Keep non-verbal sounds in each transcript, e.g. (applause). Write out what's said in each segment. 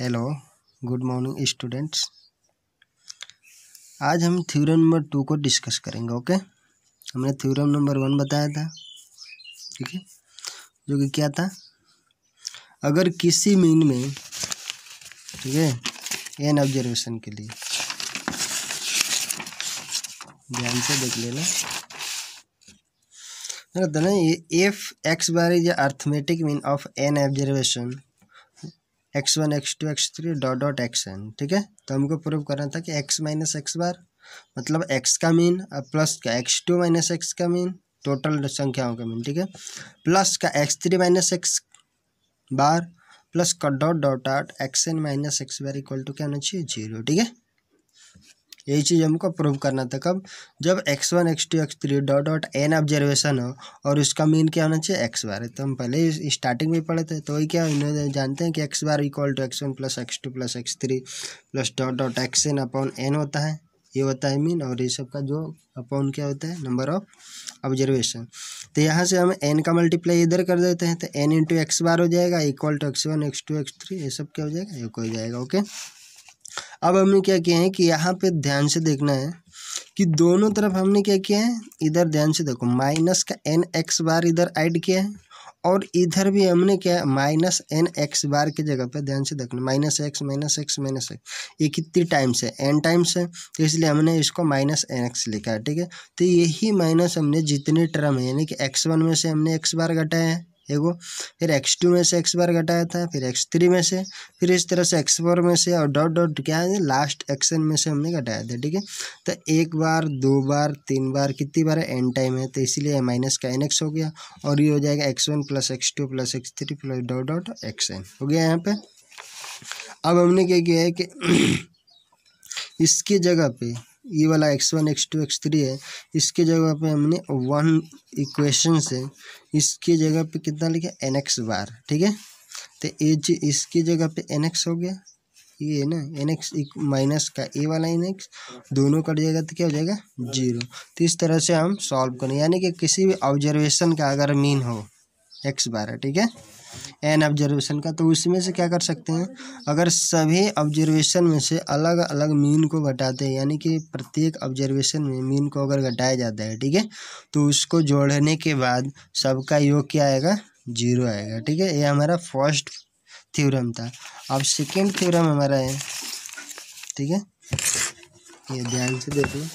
hello good morning students आज हम theorem number two को डिस्कस करेंगे ओके हमने थ्योरम नंबर वन बताया था ठीक है जो कि क्या था अगर किसी मीन में ठीक है एन ऑब्जर्वेशन के लिए ध्यान से देख लेना ना if X bar is arithmetic mean of N observation x one x two x three dot dot x N ठीक है तो हमको प्रूव करना था कि एक्स माइनस एक्स बार मतलब एक्स का मीन और प्लस का एक्स टू माइनस एक्स का मीन टोटल संख्याओं का मीन ठीक है प्लस का x three minus X bar plus का डॉट डॉट आट X N minus X bar equal to क्या होना चाहिए जीरो ठीक है यही चीज़ हमको प्रूव करना था कब जब X one x two x three dot dot N observation हो और उसका मीन क्या होना चाहिए एक्स बार तो हम पहले स्टार्टिंग में पढ़े थे तो वही क्या इन्होंने जानते हैं कि X bar equal to X one plus x two plus x three plus dot dot x N upon N होता है ये होता है मीन और ये सब का जो अपॉन क्या होता है नंबर ऑफ ऑब्जर्वेशन तो यहाँ से हम एन का मल्टीप्लाई इधर कर देते हैं तो एन इंटू एक्स बार हो जाएगा equal to X one x two x three ये सब क्या हो जाएगा एक हो जाएगा ओके अब हमने क्या किया है कि यहाँ पे ध्यान से देखना है कि दोनों तरफ हमने क्या किया है इधर ध्यान से देखो माइनस का एन एक्स बार इधर ऐड किया है और इधर भी हमने क्या है माइनस एन एक्स बार की जगह पे ध्यान से देखना minus X minus X minus X ये कितनी टाइम्स है एन टाइम्स है तो इसलिए हमने इसको माइनस एन एक्स लिखा है ठीक है तो यही माइनस हमने जितने टर्म है यानी कि एक्स वन में से हमने एक्स बार घटाया है एगो फिर एक्स टू में से एक्स बार घटाया था फिर एक्स थ्री में से फिर इस तरह से एक्स फोर में से और डॉट डॉट क्या है लास्ट एक्शन में से हमने घटाया था ठीक है तो एक बार दो बार तीन बार कितनी बार है एन टाइम है तो इसीलिए माइनस का एन एक्स हो गया और ये हो जाएगा X one plus x two plus x three plus dot dot x N हो गया यहाँ पे अब हमने क्या किया है कि (clears throat) इसकी जगह पे ये वाला X one x two x three है इसके जगह पे हमने वन इक्वेशन से इसके जगह पे कितना लिखा एन एक्स बार ठीक है तो जी इसके जगह पे एन एक्स हो गया ये है ना एन एक्स एक माइनस का ए वाला एन एक्स दोनों कट जाएगा तो क्या हो जाएगा जीरो तो इस तरह से हम सॉल्व करें यानी कि किसी भी ऑब्जर्वेशन का अगर मीन हो एक्स बार ठीक है एन ऑब्जर्वेशन का तो उसमें से क्या कर सकते हैं अगर सभी ऑब्जर्वेशन में से अलग अलग मीन को घटाते हैं यानी कि प्रत्येक ऑब्जर्वेशन में मीन को अगर घटाया जाता है ठीक है तो उसको जोड़ने के बाद सबका योग क्या आएगा जीरो आएगा ठीक है ये हमारा फर्स्ट थ्योरम था अब सेकेंड थ्योरम हमारा है ठीक है ये ध्यान से देखिए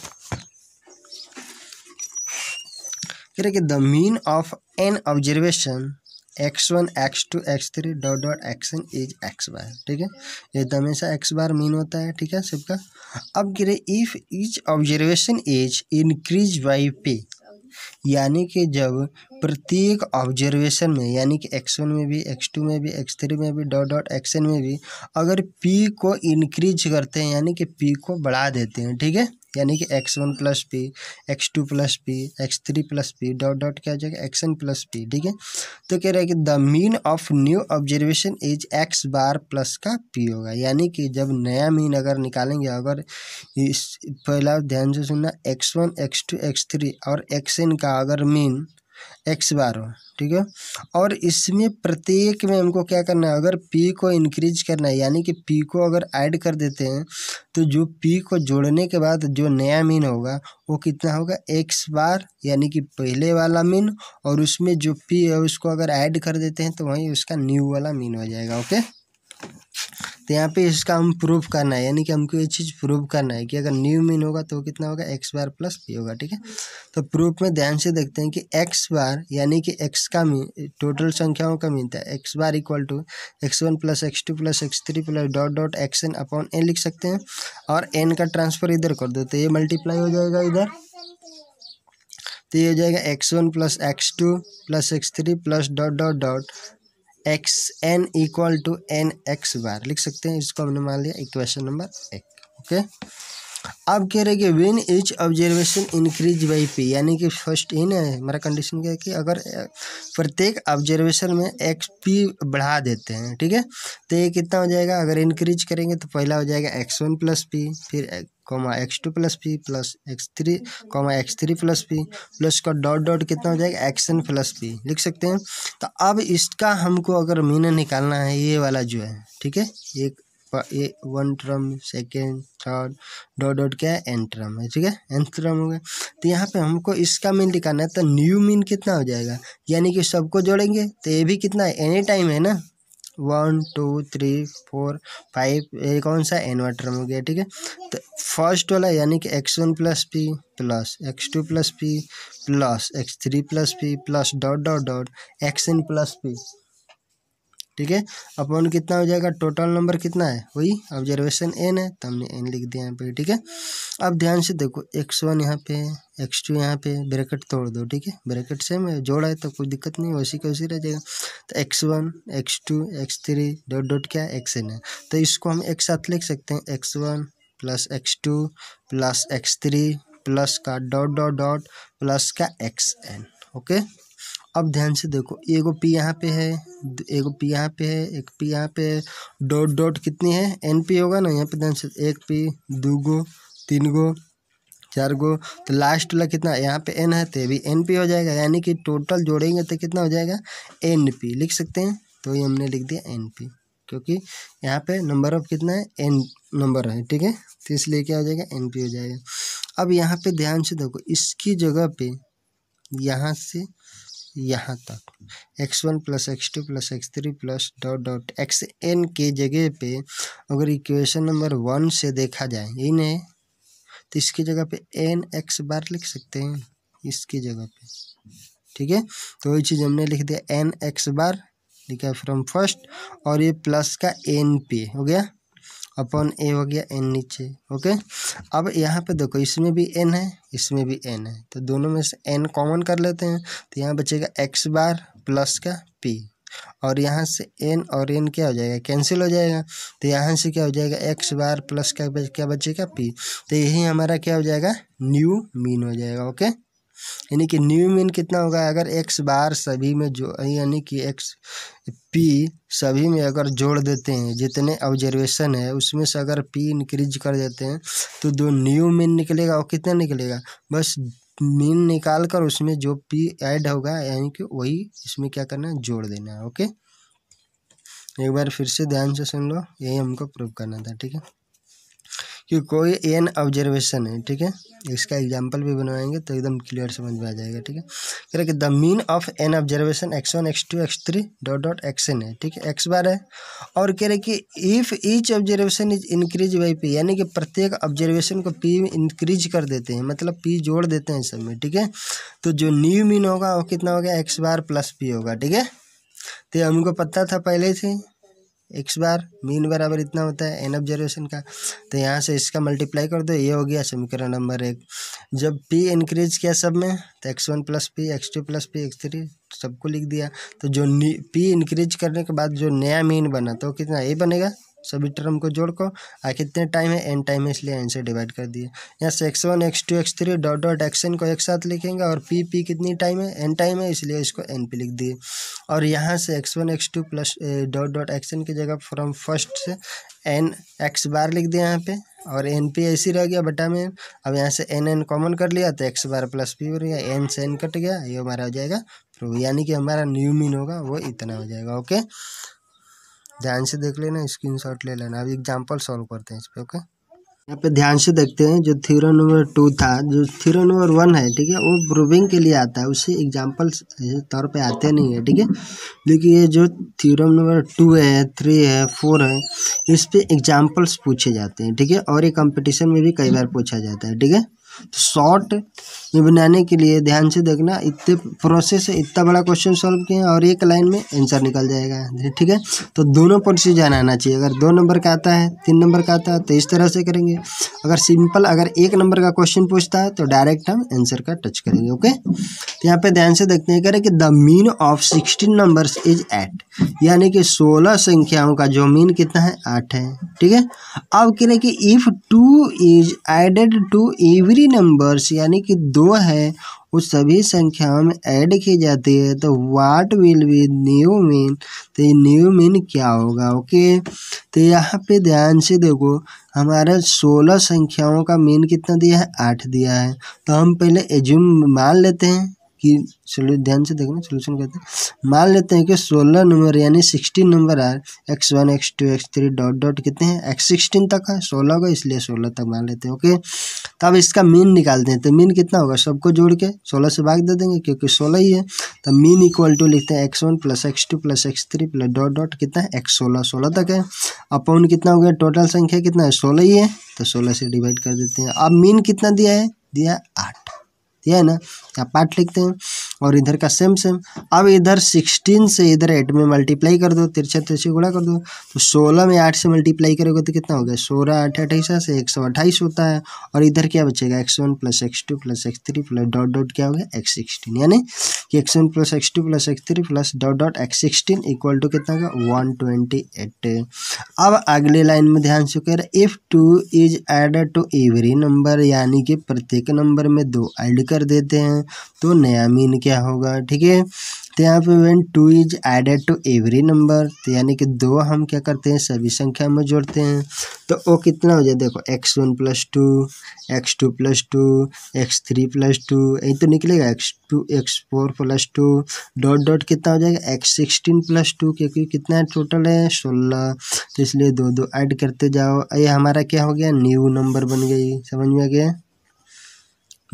कह रहे कि the mean of N observation x one x two x three dot dot N is x bar ठीक है ये तो हमेशा एक्स बार मीन होता है ठीक है सबका अब कह रहे if each observation is increase by P यानी कि जब प्रत्येक ऑब्जर्वेशन में यानी कि एक्स वन में भी एक्स टू में भी एक्स थ्री में भी डॉट डॉट एन में भी अगर पी को इंक्रीज करते हैं यानी कि पी को बढ़ा देते हैं ठीक है यानी कि x one plus P X two plus P x three plus P dot dot क्या हो जाएगा एक्स एन प्लस पी ठीक है तो कह रहा है कि the mean of new observation is x bar plus का पी होगा यानी कि जब नया मीन अगर निकालेंगे अगर इस पहला ध्यान से सुनना X one x two x three और एक्स एन का अगर मीन एक्स बार हो ठीक है और इसमें प्रत्येक में हमको क्या करना है अगर पी को इंक्रीज करना है यानी कि पी को अगर ऐड कर देते हैं तो जो पी को जोड़ने के बाद जो नया मीन होगा वो कितना होगा एक्स बार यानी कि पहले वाला मीन और उसमें जो पी है उसको अगर ऐड कर देते हैं तो वहीं उसका न्यू वाला मीन हो जाएगा ओके तो यहाँ पे इसका हम प्रूफ करना है यानी कि हमको ये चीज़ प्रूफ करना है कि अगर न्यू मीन होगा तो कितना होगा एक्स बार प्लस पी होगा ठीक है तो प्रूफ में ध्यान से देखते हैं कि एक्स बार यानी कि एक्स का मीन टोटल संख्याओं का मीन था X bar equal to X one plus x two plus x three plus dot dot x N upon N लिख सकते हैं और एन का ट्रांसफर इधर कर दो तो ये मल्टीप्लाई हो जाएगा इधर तो ये हो जाएगा X one plus x two plus x three plus dot dot dot x N equal to N x bar लिख सकते हैं इसको हमने मान लिया इक्वेशन नंबर एक ओके अब कह रहे कि when each observation increase by P यानी कि फर्स्ट इन है हमारा कंडीशन क्या है कि अगर प्रत्येक ऑब्जर्वेशन में एक्स पी बढ़ा देते हैं ठीक है तो ये कितना हो जाएगा अगर इंक्रीज करेंगे तो पहला हो जाएगा एक्स वन प्लस पी फिर comma X two plus P plus x three comma X three plus P plus का डॉट डॉट कितना हो जाएगा एक्सन प्लस पी लिख सकते हैं तो अब इसका हमको अगर मीन निकालना है ये वाला जो है ठीक है एक ये one term second third dot dot क्या है एन ट्रम है ठीक है एन ट्रम हो गया तो यहाँ पे हमको इसका मीन निकालना है तो न्यू मीन कितना हो जाएगा यानी कि सबको जोड़ेंगे तो ये भी कितना है एनी टाइम है ना one two three four five ये कौन सा एनवा टर्म हो गया ठीक है तो फर्स्ट वाला यानी कि x one plus P plus x two plus P plus x three plus P plus dot dot dot x N plus P ठीक है अपॉन कितना हो जाएगा टोटल नंबर कितना है वही ऑब्जर्वेशन एन है तो हमने एन लिख दिया यहाँ पे ठीक है अब ध्यान से देखो एक्स वन यहाँ पे एक्स टू यहाँ पे ब्रैकेट तोड़ दो ठीक है ब्रैकेट सेम है जोड़ा है तो कोई दिक्कत नहीं वैसी का वैसे रह जाएगा तो x one x two x three dot dot क्या एक्स एन है तो इसको हम एक साथ लिख सकते हैं x one plus x two plus x three plus का डॉट डॉट डॉट प्लस का एक्स एन ओके अब ध्यान से देखो एगो पी यहाँ पे है एगो पी यहाँ पे है एक पी यहाँ पे है डॉट डॉट कितनी है एन पी होगा ना यहाँ पे ध्यान से एक पी दो गो तीन गो चार गो तो लास्ट वाला कितना यहाँ पे एन है तो भी एन पी हो जाएगा यानी कि टोटल जोड़ेंगे तो कितना हो जाएगा एन पी लिख सकते हैं तो ये हमने लिख दिया एन पी क्योंकि यहाँ पे नंबर ऑफ कितना है एन नंबर है ठीक है तो इसलिए क्या हो जाएगा एन पी हो जाएगा अब यहाँ पे ध्यान से देखो इसकी जगह पे यहाँ से यहाँ तक X one plus x two plus x three plus dot dot x N के जगह पे अगर इक्वेशन नंबर वन से देखा जाए इन्हें तो इसकी जगह पे एन एक्स बार लिख सकते हैं इसकी जगह पे ठीक है तो वही चीज़ हमने लिख दिया एन एक्स बार लिखा फ्रॉम फर्स्ट और ये प्लस का एन पे हो गया अपॉन ए हो गया एन नीचे ओके अब यहाँ पे देखो इसमें भी एन है इसमें भी एन है तो दोनों में से एन कॉमन कर लेते हैं तो यहाँ बचेगा एक्स बार प्लस का पी और यहाँ से एन और एन क्या हो जाएगा कैंसिल हो जाएगा तो यहाँ से क्या हो जाएगा एक्स बार प्लस का क्या बचेगा पी तो यही हमारा क्या हो जाएगा न्यू मीन हो जाएगा ओके यानी कि न्यू मीन कितना होगा अगर एक्स बार सभी में जो यानी कि एक्स पी सभी में अगर जोड़ देते हैं जितने ऑब्जर्वेशन है उसमें से अगर पी इंक्रीज कर देते हैं तो दो न्यू मीन निकलेगा और कितना निकलेगा बस मीन निकाल कर उसमें जो पी ऐड होगा यानी कि वही इसमें क्या करना है जोड़ देना है ओके एक बार फिर से ध्यान से सुन लो यही हमको प्रूव करना था ठीक है कि कोई एन ऑब्जर्वेशन है ठीक है इसका एग्जाम्पल भी बनवाएंगे तो एकदम क्लियर समझ में आ जाएगा ठीक है कह रहे कि the mean of N observation x one x two x three dot dot x N है ठीक है एक्स बार है और कह रहे कि if each observation is increase by P यानी कि प्रत्येक ऑब्जर्वेशन को पी इंक्रीज कर देते हैं मतलब पी जोड़ देते हैं सब में ठीक है तो जो न्यू मीन होगा वो कितना हो गया एक्स बार प्लस पी होगा ठीक है तो हमको पता था पहले से एक्स बार मीन बराबर इतना होता है एन ऑब्जर्वेशन का तो यहाँ से इसका मल्टीप्लाई कर दो ये हो गया समीकरण नंबर एक जब पी इंक्रीज किया सब में तो x one plus P X two plus P x three सबको लिख दिया तो जो पी इंक्रीज करने के बाद जो नया मीन बना तो कितना ए बनेगा सभी टर्म को जोड़ को आ कितने टाइम है एन टाइम है इसलिए एन से डिवाइड कर दिए यहाँ से X one x two x three dot dot x N को एक साथ लिखेंगे और पी पी कितनी टाइम है एन टाइम है इसलिए इसको एन पी लिख दिए और यहाँ से X one x two plus dot dot x N की जगह फ्रॉम फर्स्ट से एन एक्स बार लिख दिया यहाँ पे और एन पी ऐसी रह गया बटा में अब यहाँ से एन एन कॉमन कर लिया तो एक्स बार प्लस पी बन गया एन से एन कट गया ये हमारा हो जाएगा प्रो यानी कि हमारा न्यू मीन होगा वो इतना हो जाएगा ओके ध्यान से देख लेना स्क्रीन शॉट ले लेना अब एग्जाम्पल सॉल्व करते हैं इस पर ओके यहाँ पे ध्यान से देखते हैं जो थीरो नंबर टू था जो थीरो नंबर वन है ठीक है वो प्रूविंग के लिए आता है उसे एग्जाम्पल तौर पे आते नहीं है ठीक है लेकिन ये जो थीरो नंबर टू है थ्री है फोर है इस पर एग्जाम्पल्स पूछे जाते हैं ठीक है और ये कंपटीशन में भी कई बार पूछा जाता है ठीक है शॉर्ट तो ये बनाने के लिए ध्यान से देखना इतने प्रोसेस है इतना बड़ा क्वेश्चन सॉल्व किए और एक लाइन में आंसर निकल जाएगा ठीक है तो दोनों प्रोसीजर आना चाहिए अगर दो नंबर का आता है तीन नंबर का आता है तो इस तरह से करेंगे अगर सिंपल अगर एक नंबर का क्वेश्चन पूछता है तो डायरेक्ट हम आंसर का टच करेंगे ओके तो यहाँ पे ध्यान से देखते हैं कह रहे कि the mean of sixteen number is eight यानी कि सोलह संख्याओं का जो मीन कितना है आठ है ठीक है अब कह रहे कि if two is added to every numbers यानी कि दो जो है उस सभी संख्याओं में ऐड की जाती है तो what will be new mean तो ये न्यू मीन क्या होगा ओके तो यहाँ पे ध्यान से देखो हमारा सोलह संख्याओं का मीन कितना दिया है आठ दिया है तो हम पहले एज्यूम मान लेते हैं की ध्यान से देखना सोल्यूशन कहते हैं मान लेते हैं कि 16 नंबर यानी 16 नंबर आए x one x two x three dot dot कितने हैं एक्स सिक्सटीन तक है 16 का इसलिए 16 तक मान लेते हैं ओके तब तो इसका मीन निकालते हैं तो मीन कितना होगा सबको जोड़ के सोलह से भाग दे देंगे क्योंकि सोलह ही है तो मीन इक्वल टू लिखते हैं x one plus x two plus x three plus dot dot कितना है एक्स सोलह सोलह तक है अपाउन कितना हो गया टोटल संख्या कितना है सोलह ही है तो सोलह से डिवाइड कर देते हैं अब मीन कितना दिया है दिया आठ दिया है ना आप पाठ लिखते हैं और इधर का सेम सेम अब इधर सिक्सटीन से इधर एट में मल्टीप्लाई कर दो तिरछे तिरछे गुड़ा कर दो तो सोलह में आठ से मल्टीप्लाई करोगे तो कितना हो गया सोलह आठ अट्ठाईस से एक सौ अट्ठाईस होता है और इधर क्या बचेगा x one plus x two plus x three plus dot dot क्या हो गया एक्स सिक्सटीन यानी कि x one plus x two plus x three plus dot dot x sixteen equal to कितना होगा वन ट्वेंटी एट अब अगले line में ध्यान से कह रहे if two is add to every number यानी कि प्रत्येक नंबर में दो ऐड कर देते हैं तो नया मीन क्या क्या होगा ठीक है तो यहाँ पे when two is added to every number तो यानी कि दो हम क्या करते हैं सभी संख्या में जोड़ते हैं तो वो कितना हो जाए देखो x one plus two x two plus two x three plus two यही तो निकलेगा x two x four plus two dot dot कितना हो जाएगा एक्स सिक्सटीन प्लस टू क्योंकि कितना है टोटल है सोलह तो इसलिए दो दो ऐड करते जाओ ये हमारा क्या हो गया न्यू नंबर बन गई समझ में आ गया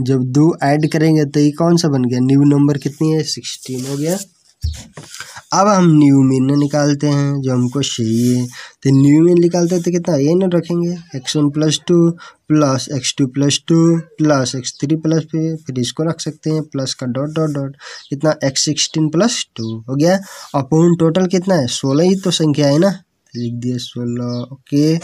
जब दो ऐड करेंगे तो ये कौन सा बन गया न्यू नंबर कितनी है सिक्सटीन हो गया अब हम न्यू मीन निकालते हैं जो हमको चाहिए तो न्यू मीन निकालते हैं तो कितना ये ना रखेंगे x one plus two plus x two plus two plus x three plus फिर इसको रख सकते हैं प्लस का डॉट डॉट डॉट कितना एक्स सिक्सटीन प्लस टू हो गया अपॉन टोटल कितना है सोलह ही तो संख्या है ना लिख दिया सोलह ओके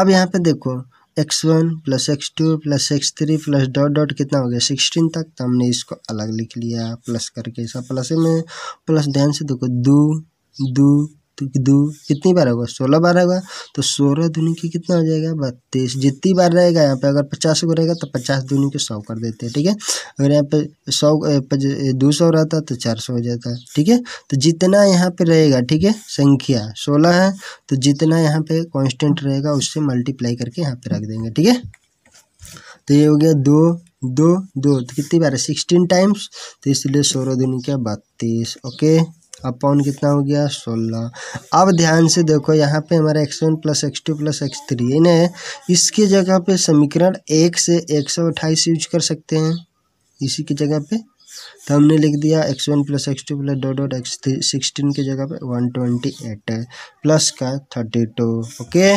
अब यहाँ पे देखो x one plus x two plus x three plus dot dot कितना हो गया सिक्सटीन तक तो हमने इसको अलग लिख लिया प्लस करके सब प्लस में प्लस ध्यान से देखो दो दो तो दो कितनी बार होगा सोलह बार होगा तो सोलह दूनी की कितना हो जाएगा बत्तीस जितनी बार रहेगा यहाँ पे अगर पचास को रहेगा तो पचास दूनी के सौ कर देते हैं ठीक है अगर यहाँ पे सौ दो सौ रहता तो चार सौ हो जाता है ठीक है तो जितना यहाँ पे रहेगा ठीक है संख्या सोलह है तो जितना यहाँ पे कॉन्स्टेंट रहेगा उससे मल्टीप्लाई करके यहाँ पे रख देंगे ठीक है तो ये हो गया दो दो दो तो कितनी बार है सिक्सटीन टाइम्स तो इसलिए सोलह दूनी क्या बत्तीस ओके अब पाउन कितना हो गया सोलह अब ध्यान से देखो यहाँ पे हमारा x one plus x two plus x three इन्हें इसकी जगह पे समीकरण एक से एक सौ अट्ठाईस यूज कर सकते हैं इसी की जगह पे तो हमने लिख दिया x one plus x two plus dot dot x sixteen की जगह पे वन ट्वेंटी एट है प्लस का thirty two okay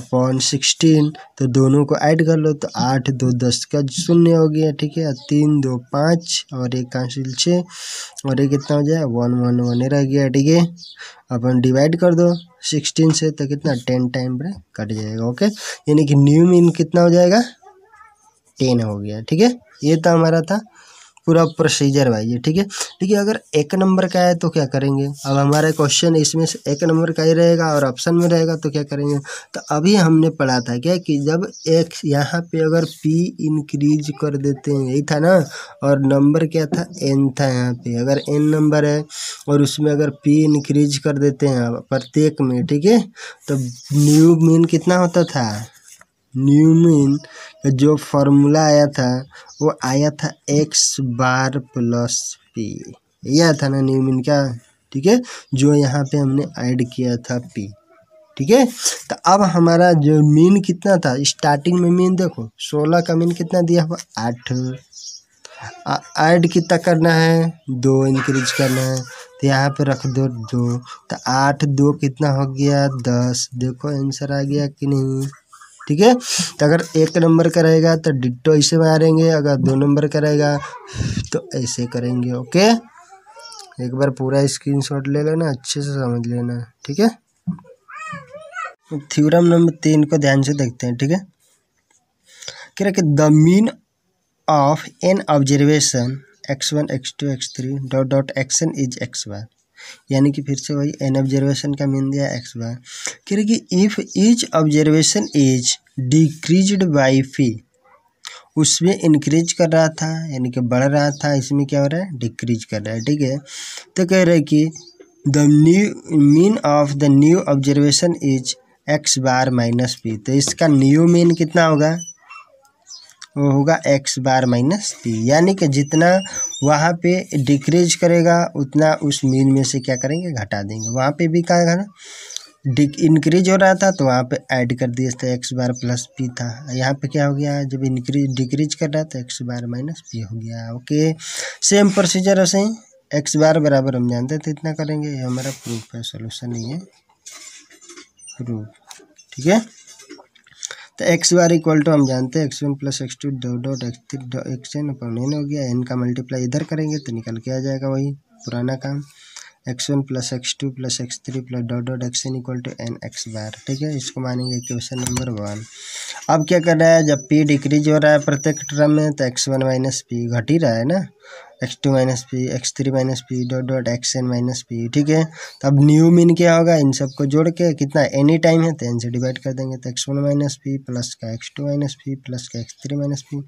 upon sixteen तो दोनों को ऐड कर लो तो आठ दो दस का शून्य हो गया ठीक है तीन दो पाँच और एक कांसिल छः और एक कितना हो जाए वन वन वन रह गया ठीक है अपन डिवाइड कर दो सिक्सटीन से तो कितना टेन टाइम पर कट जाएगा ओके यानी कि न्यू मीन कितना हो जाएगा टेन हो गया ठीक है ये तो हमारा था पूरा प्रोसीजर भाई ये ठीक है ठीक है अगर एक नंबर का है तो क्या करेंगे अब हमारा क्वेश्चन इसमें से एक नंबर का ही रहेगा और ऑप्शन में रहेगा तो क्या करेंगे तो अभी हमने पढ़ा था क्या कि जब एक यहाँ पे अगर पी इंक्रीज कर देते हैं यही था ना और नंबर क्या था एन था यहाँ पे अगर एन नंबर है और उसमें अगर पी इंक्रीज कर देते हैं प्रत्येक में ठीक है तो न्यू मीन कितना होता था न्यूमिन का जो फॉर्मूला आया था वो आया था एक्स बार प्लस पी ये आया था ना न्यूमिन का ठीक है जो यहाँ पे हमने ऐड किया था पी ठीक है तो अब हमारा जो मीन कितना था स्टार्टिंग में मीन देखो सोलह का मीन कितना दिया हुआ आठ ऐड कितना करना है दो इंक्रीज करना है तो यहाँ पे रख दो दो तो आठ दो कितना हो गया दस देखो आंसर आ गया कि नहीं ठीक है तो अगर एक नंबर का रहेगा तो डिट्टो ऐसे मारेंगे अगर दो नंबर का रहेगा तो ऐसे करेंगे ओके एक बार पूरा स्क्रीनशॉट ले लेना अच्छे से समझ लेना ठीक है थ्योरम नंबर तीन को ध्यान से देखते हैं ठीक है कह रहा कि the mean of N observation x one x two x three dot dot x n is x one यानी कि फिर से वही एन ऑब्जर्वेशन का मीन दिया एक्स बार कह रहे कि if each observation is decreased by p उसमें इंक्रीज कर रहा था यानी कि बढ़ रहा था इसमें क्या हो रहा है डिक्रीज कर रहा है ठीक है तो कह रहे कि the new mean of the new observation is x bar minus p तो इसका न्यू मीन कितना होगा वो होगा एक्स बार माइनस पी यानी कि जितना वहाँ पे डिक्रीज करेगा उतना उस मीन में से क्या करेंगे घटा देंगे वहाँ पे भी क्या घटा डिक इंक्रीज हो रहा था तो वहाँ पे ऐड कर दिए थे एक्स बार प्लस पी था यहाँ पे क्या हो गया जब इंक्रीज डिक्रीज कर रहा था एक्स बार माइनस पी हो गया ओके सेम प्रोसीजर ऐसे ही एक्स बार बराबर हम जानते थे इतना करेंगे ये हमारा प्रूफ है सोल्यूशन नहीं है प्रूफ ठीक है तो एक्स बार इक्वल टू हम जानते हैं x one plus x two dot dot x three dot x n upon n हो गया एन का मल्टीप्लाई इधर करेंगे तो निकल के आ जाएगा वही पुराना काम x one plus x two plus x three plus dot dot x N equal to N x bar ठीक है इसको मानेंगे क्वेश्चन नंबर वन अब क्या कर रहा है जब पी डिक्रीज हो रहा है प्रत्येक टर्म में तो एक्स वन माइनस पी घट ही रहा है ना x two minus p x three minus p dot dot x N minus p ठीक है तो अब न्यू मीन क्या होगा इन सब को जोड़ के कितना एनी टाइम है एन तो से डिवाइड कर देंगे तो x one minus p plus का x two minus p plus का x three minus p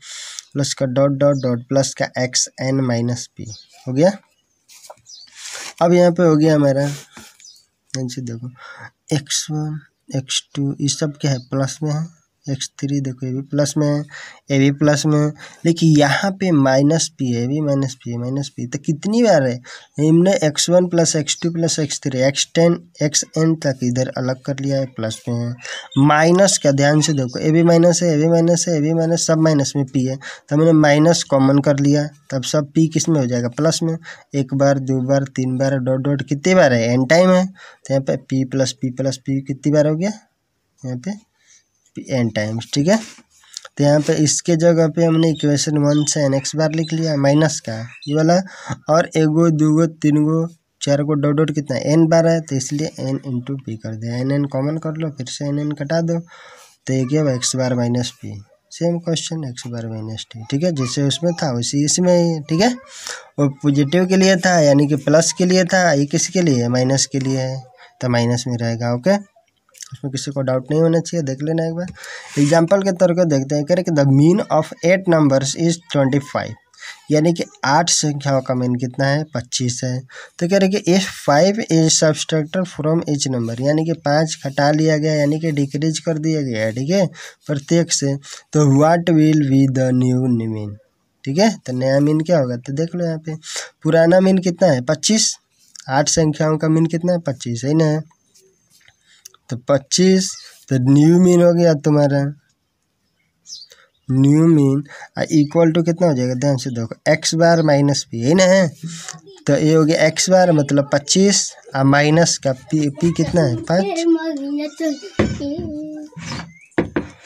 plus का डॉट डॉट डॉट प्लस का एक्स एन माइनस पी हो गया अब यहाँ पे हो गया हमारा एन देखो एक्स वन एक्स टू ये सब क्या है प्लस में है एक्स थ्री देखो ये भी प्लस में है ये भी प्लस में है लेकिन यहाँ पे माइनस पी है ये भी माइनस पी है माइनस पी तो कितनी बार है हमने x one plus x two plus x three x ten x n तक इधर अलग कर लिया है प्लस में है माइनस का ध्यान से देखो ए भी माइनस है ए भी माइनस है ए भी माइनस सब माइनस में पी है तो हमने माइनस कॉमन कर लिया तब सब पी किस में हो जाएगा प्लस में एक बार दो बार तीन बार डॉट डॉट कितनी बार है एन टाइम है तो यहाँ पे p plus P plus p कितनी बार हो गया यहाँ पे एन टाइम्स ठीक है तो यहाँ पे इसके जगह पे हमने इक्वेशन वन से एन एक्स बार लिख लिया माइनस का ये वाला और एक गो दो गो तीन गो चार गो डॉट डॉट कितना एन बार है तो इसलिए एन इंटू पी कर दिया एन एन कॉमन कर लो फिर से एन एन कटा दो तो एक अब x bar minus p same question x bar minus t ठीक है जैसे उसमें था उसी इसमें ठीक है वो पॉजिटिव के लिए था यानी कि प्लस के लिए था ये किसके लिए माइनस के लिए है तो माइनस में रहेगा ओके उसमें किसी को डाउट नहीं होना चाहिए देख लेना एक बार एग्जाम्पल के तौर पर देखते हैं कह रहे कि the mean of eight numbers is twenty five यानी कि आठ संख्याओं का मीन कितना है पच्चीस है तो कह रहे कि as five is subtracted from each number यानी कि पाँच घटा लिया गया यानी कि डिक्रीज कर दिया गया ठीक है प्रत्येक से तो what will be the new mean ठीक है तो नया मीन क्या होगा तो देख लो यहाँ पे पुराना मीन कितना है पच्चीस आठ संख्याओं का मीन कितना है पच्चीस है ना तो पच्चीस तो न्यू मीन हो गया तुम्हारा न्यू मीन इक्वल टू कितना हो जाएगा ध्यान से देखो एक्स बार माइनस पी है ना है तो ये हो गया एक्स बार मतलब पच्चीस और माइनस का पी पी कितना है पाँच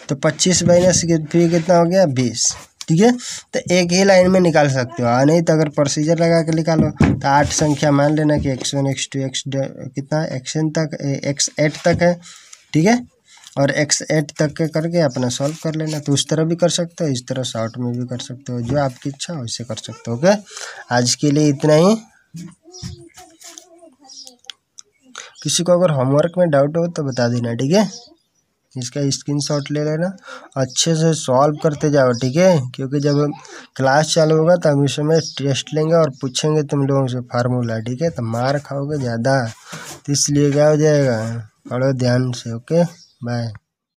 तो पच्चीस माइनस पी कितना हो गया बीस ठीक है तो एक ही लाइन में निकाल सकते हो हाँ, नहीं तो अगर प्रोसीजर लगा के निकालो तो आठ संख्या मान लेना कि x one x two x कितना एन तक एक्स एट तक है ठीक है और एक्स एट तक के करके अपना सॉल्व कर लेना तो उस तरह भी कर सकते हो इस तरह शॉर्ट में भी कर सकते हो जो आपकी इच्छा हो उसे कर सकते हो ओके आज के लिए इतना ही किसी को अगर होमवर्क में डाउट हो तो बता देना ठीक है इसका स्क्रीनशॉट ले लेना अच्छे से सॉल्व करते जाओ ठीक है क्योंकि जब क्लास चालू होगा तो हम इस समय टेस्ट लेंगे और पूछेंगे तुम लोगों से फार्मूला ठीक है तो मार खाओगे ज़्यादा तो इसलिए क्या हो जाएगा पढ़ो ध्यान से ओके बाय